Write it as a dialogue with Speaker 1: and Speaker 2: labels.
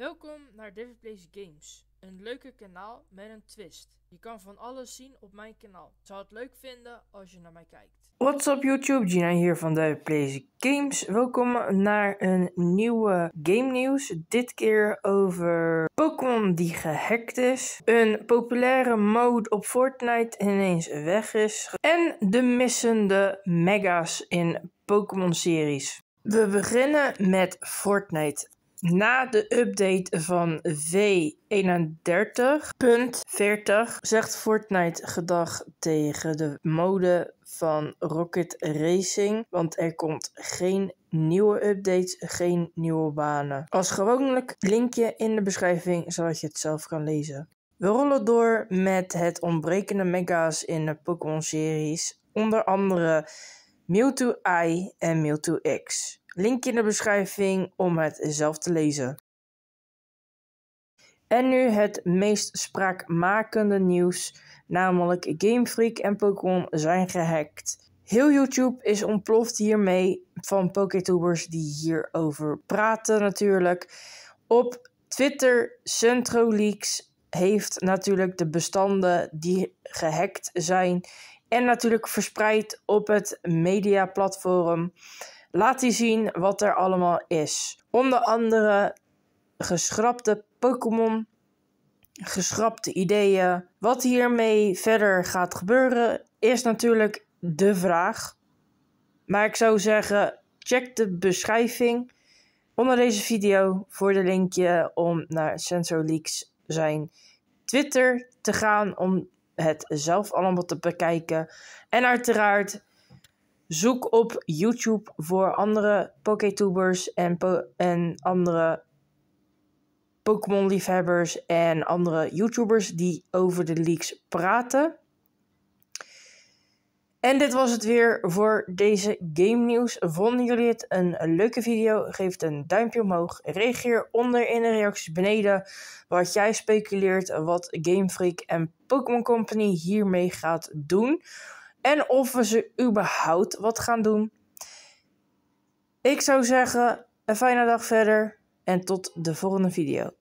Speaker 1: Welkom naar David Games, een leuke kanaal met een twist. Je kan van alles zien op mijn kanaal. Ik zou het leuk vinden als je naar mij kijkt. What's up YouTube, Gina hier van David Games. Welkom naar een nieuwe game nieuws. Dit keer over Pokémon die gehackt is. Een populaire mode op Fortnite ineens weg is. En de missende mega's in Pokémon series. We beginnen met Fortnite. Na de update van V31.40 zegt Fortnite gedag tegen de mode van Rocket Racing, want er komt geen nieuwe updates, geen nieuwe banen. Als gewoonlijk linkje in de beschrijving zodat je het zelf kan lezen. We rollen door met het ontbrekende mega's in de Pokémon series, onder andere Mewtwo I en Mewtwo X. Link in de beschrijving om het zelf te lezen. En nu het meest spraakmakende nieuws, namelijk Game Freak en Pokémon zijn gehackt. Heel YouTube is ontploft hiermee van Pokétubers die hierover praten natuurlijk. Op Twitter CentroLeaks heeft natuurlijk de bestanden die gehackt zijn en natuurlijk verspreid op het mediaplatform. platform laat hij zien wat er allemaal is. Onder andere geschrapte Pokémon, geschrapte ideeën. Wat hiermee verder gaat gebeuren is natuurlijk de vraag. Maar ik zou zeggen, check de beschrijving onder deze video voor de linkje om naar SensorLeaks zijn Twitter te gaan om het zelf allemaal te bekijken. En uiteraard Zoek op YouTube voor andere Pokétubers en, en andere Pokémon-liefhebbers en andere YouTubers die over de leaks praten. En dit was het weer voor deze game nieuws. Vonden jullie het een leuke video? Geef het een duimpje omhoog. Reageer onder in de reacties beneden wat jij speculeert wat Game Freak en Pokémon Company hiermee gaat doen. En of we ze überhaupt wat gaan doen. Ik zou zeggen, een fijne dag verder en tot de volgende video.